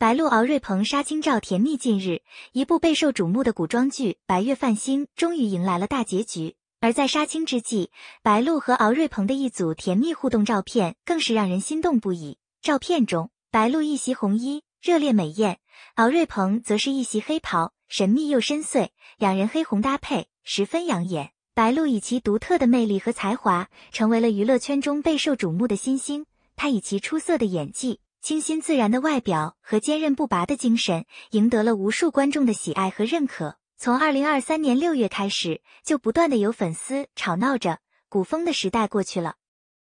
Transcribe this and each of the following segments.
白鹿敖瑞鹏杀青照甜蜜。近日，一部备受瞩目的古装剧《白月梵星》终于迎来了大结局。而在杀青之际，白鹿和敖瑞鹏的一组甜蜜互动照片更是让人心动不已。照片中，白鹿一袭红衣，热烈美艳；敖瑞鹏则是一袭黑袍，神秘又深邃。两人黑红搭配，十分养眼。白鹿以其独特的魅力和才华，成为了娱乐圈中备受瞩目的新星。她以其出色的演技。清新自然的外表和坚韧不拔的精神，赢得了无数观众的喜爱和认可。从二零二三年六月开始，就不断的有粉丝吵闹着，古风的时代过去了，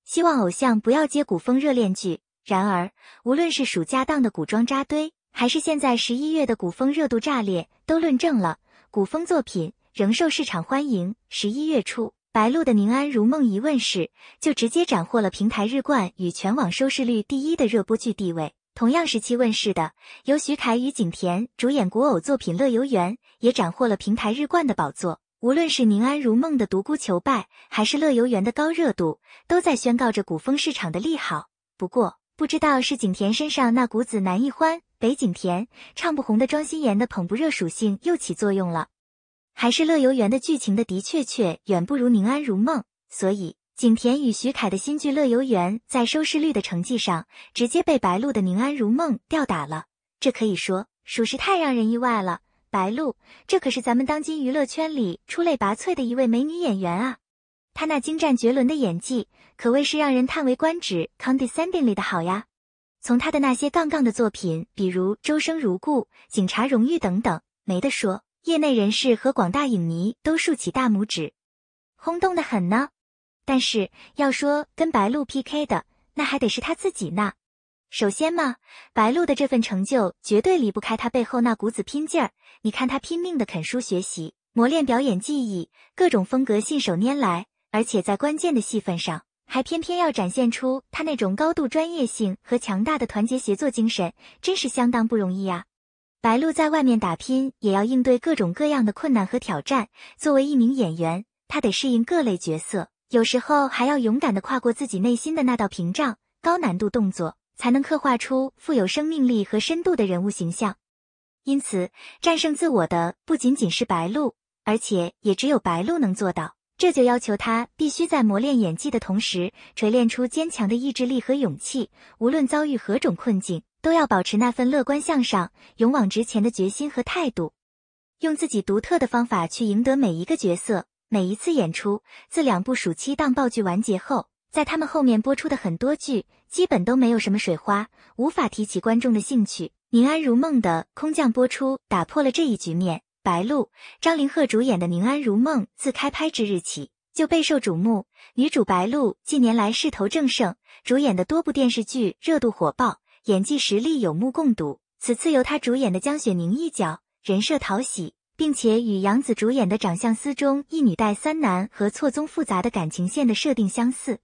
希望偶像不要接古风热恋剧。然而，无论是暑假档的古装扎堆，还是现在十一月的古风热度炸裂，都论证了古风作品仍受市场欢迎。十一月初。白鹿的《宁安如梦》一问世，就直接斩获了平台日冠与全网收视率第一的热播剧地位。同样时期问世的由徐凯与景甜主演古偶作品《乐游原》，也斩获了平台日冠的宝座。无论是《宁安如梦》的独孤求败，还是《乐游原》的高热度，都在宣告着古风市场的利好。不过，不知道是景甜身上那股子南一欢、北景甜唱不红的庄心妍的捧不热属性又起作用了。还是《乐游原》的剧情的的确确远不如《宁安如梦》，所以景甜与徐凯的新剧《乐游原》在收视率的成绩上，直接被白鹿的《宁安如梦》吊打了。这可以说，属实太让人意外了。白鹿，这可是咱们当今娱乐圈里出类拔萃的一位美女演员啊，她那精湛绝伦的演技，可谓是让人叹为观止，condescendingly 的好呀。从她的那些杠杠的作品，比如《周生如故》《警察荣誉》等等，没得说。业内人士和广大影迷都竖起大拇指，轰动的很呢。但是要说跟白鹿 PK 的，那还得是他自己呢。首先嘛，白鹿的这份成就绝对离不开他背后那股子拼劲儿。你看他拼命的啃书学习，磨练表演技艺，各种风格信手拈来，而且在关键的戏份上，还偏偏要展现出他那种高度专业性和强大的团结协作精神，真是相当不容易呀。白鹿在外面打拼，也要应对各种各样的困难和挑战。作为一名演员，他得适应各类角色，有时候还要勇敢地跨过自己内心的那道屏障。高难度动作才能刻画出富有生命力和深度的人物形象。因此，战胜自我的不仅仅是白鹿，而且也只有白鹿能做到。这就要求他必须在磨练演技的同时，锤炼出坚强的意志力和勇气。无论遭遇何种困境。都要保持那份乐观向上、勇往直前的决心和态度，用自己独特的方法去赢得每一个角色、每一次演出。自两部暑期档爆剧完结后，在他们后面播出的很多剧基本都没有什么水花，无法提起观众的兴趣。《宁安如梦》的空降播出打破了这一局面。白鹿、张凌赫主演的《宁安如梦》自开拍之日起就备受瞩目，女主白鹿近年来势头正盛，主演的多部电视剧热度火爆。演技实力有目共睹，此次由他主演的江雪凝一角，人设讨喜，并且与杨紫主演的《长相思》中一女带三男和错综复杂的感情线的设定相似。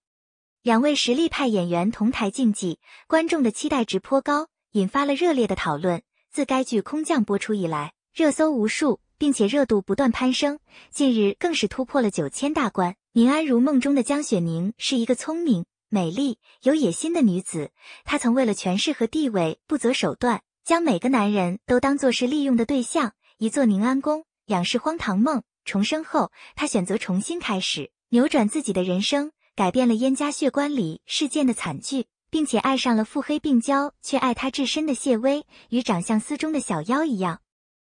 两位实力派演员同台竞技，观众的期待值颇高，引发了热烈的讨论。自该剧空降播出以来，热搜无数，并且热度不断攀升，近日更是突破了九千大关。《宁安如梦》中的江雪凝是一个聪明。美丽有野心的女子，她曾为了权势和地位不择手段，将每个男人都当作是利用的对象。一座宁安宫，两世荒唐梦。重生后，她选择重新开始，扭转自己的人生，改变了燕家血棺里事件的惨剧，并且爱上了腹黑病娇却爱她至深的谢薇，与长相思中的小夭一样，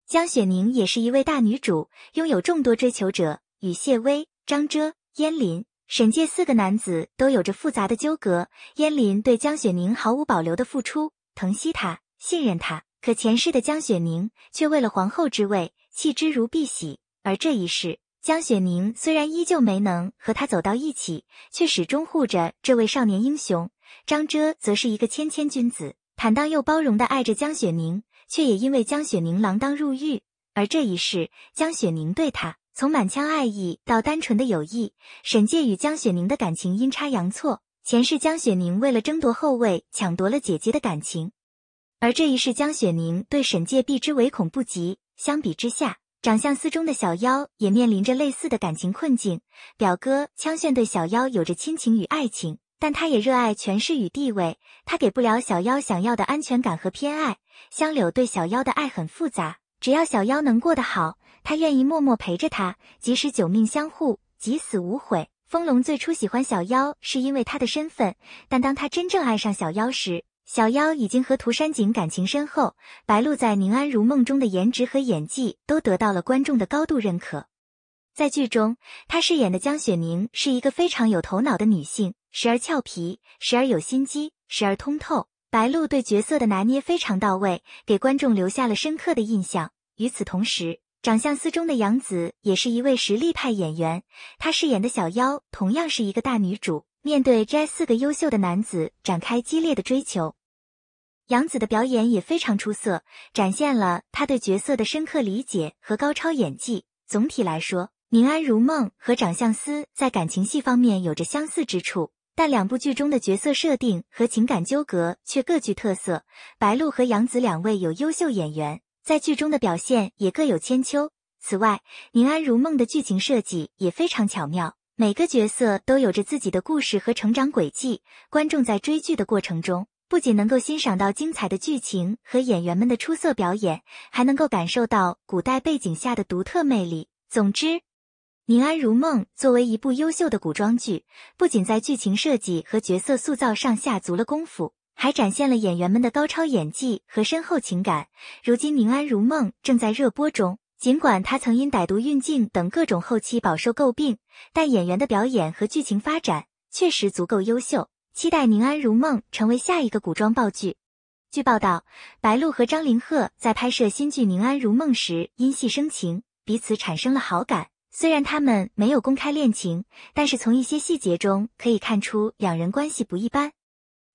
江雪宁也是一位大女主，拥有众多追求者，与谢薇、张遮、燕临。沈界四个男子都有着复杂的纠葛，燕临对江雪凝毫无保留的付出，疼惜她，信任她。可前世的江雪凝却为了皇后之位弃之如敝屣。而这一世，江雪凝虽然依旧没能和他走到一起，却始终护着这位少年英雄。张遮则是一个谦谦君子，坦荡又包容的爱着江雪凝，却也因为江雪凝锒铛入狱。而这一世，江雪凝对他。从满腔爱意到单纯的友谊，沈介与江雪凝的感情阴差阳错。前世江雪凝为了争夺后位，抢夺了姐姐的感情，而这一世江雪凝对沈介避之唯恐不及。相比之下，长相思中的小夭也面临着类似的感情困境。表哥枪炫对小夭有着亲情与爱情，但他也热爱权势与地位，他给不了小夭想要的安全感和偏爱。香柳对小夭的爱很复杂。只要小妖能过得好，他愿意默默陪着他，即使九命相护，即死无悔。风龙最初喜欢小妖是因为他的身份，但当他真正爱上小妖时，小妖已经和涂山璟感情深厚。白鹿在《宁安如梦》中的颜值和演技都得到了观众的高度认可。在剧中，她饰演的江雪宁是一个非常有头脑的女性，时而俏皮，时而有心机，时而通透。白鹿对角色的拿捏非常到位，给观众留下了深刻的印象。与此同时，《长相思》中的杨紫也是一位实力派演员，她饰演的小妖同样是一个大女主，面对这四个优秀的男子展开激烈的追求。杨紫的表演也非常出色，展现了她对角色的深刻理解和高超演技。总体来说，《宁安如梦》和《长相思》在感情戏方面有着相似之处。但两部剧中的角色设定和情感纠葛却各具特色。白鹿和杨紫两位有优秀演员在剧中的表现也各有千秋。此外，《宁安如梦》的剧情设计也非常巧妙，每个角色都有着自己的故事和成长轨迹。观众在追剧的过程中，不仅能够欣赏到精彩的剧情和演员们的出色表演，还能够感受到古代背景下的独特魅力。总之，《宁安如梦》作为一部优秀的古装剧，不仅在剧情设计和角色塑造上下足了功夫，还展现了演员们的高超演技和深厚情感。如今，《宁安如梦》正在热播中。尽管它曾因歹毒运镜等各种后期饱受诟病，但演员的表演和剧情发展确实足够优秀。期待《宁安如梦》成为下一个古装爆剧。据报道，白鹿和张凌赫在拍摄新剧《宁安如梦》时因戏生情，彼此产生了好感。虽然他们没有公开恋情，但是从一些细节中可以看出两人关系不一般。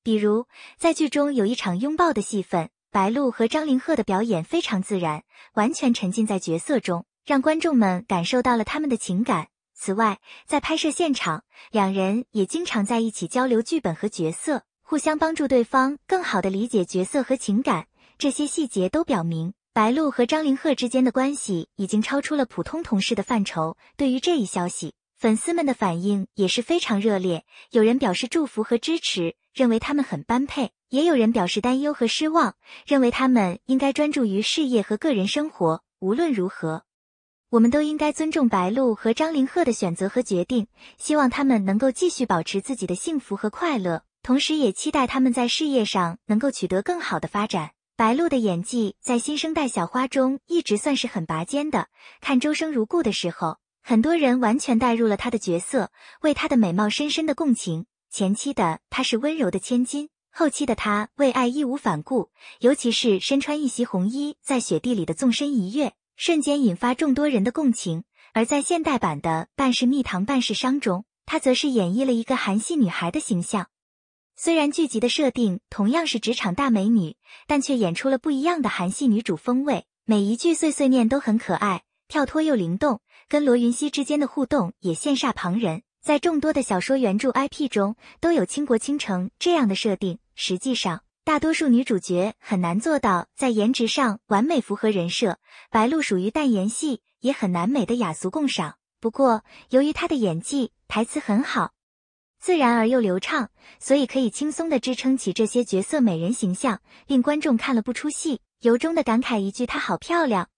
比如，在剧中有一场拥抱的戏份，白鹿和张凌赫的表演非常自然，完全沉浸在角色中，让观众们感受到了他们的情感。此外，在拍摄现场，两人也经常在一起交流剧本和角色，互相帮助对方更好的理解角色和情感。这些细节都表明。白露和张凌赫之间的关系已经超出了普通同事的范畴。对于这一消息，粉丝们的反应也是非常热烈。有人表示祝福和支持，认为他们很般配；也有人表示担忧和失望，认为他们应该专注于事业和个人生活。无论如何，我们都应该尊重白露和张凌赫的选择和决定。希望他们能够继续保持自己的幸福和快乐，同时也期待他们在事业上能够取得更好的发展。白鹿的演技在新生代小花中一直算是很拔尖的。看《周生如故》的时候，很多人完全代入了她的角色，为她的美貌深深的共情。前期的她是温柔的千金，后期的她为爱义无反顾，尤其是身穿一袭红衣在雪地里的纵身一跃，瞬间引发众多人的共情。而在现代版的《半是蜜糖半是伤》中，她则是演绎了一个韩系女孩的形象。虽然剧集的设定同样是职场大美女，但却演出了不一样的韩系女主风味。每一句碎碎念都很可爱，跳脱又灵动，跟罗云熙之间的互动也羡煞旁人。在众多的小说原著 IP 中，都有倾国倾城这样的设定。实际上，大多数女主角很难做到在颜值上完美符合人设。白鹿属于淡颜系，也很难美的雅俗共赏。不过，由于她的演技、台词很好。自然而又流畅，所以可以轻松地支撑起这些角色美人形象，令观众看了不出戏，由衷地感慨一句：“她好漂亮。”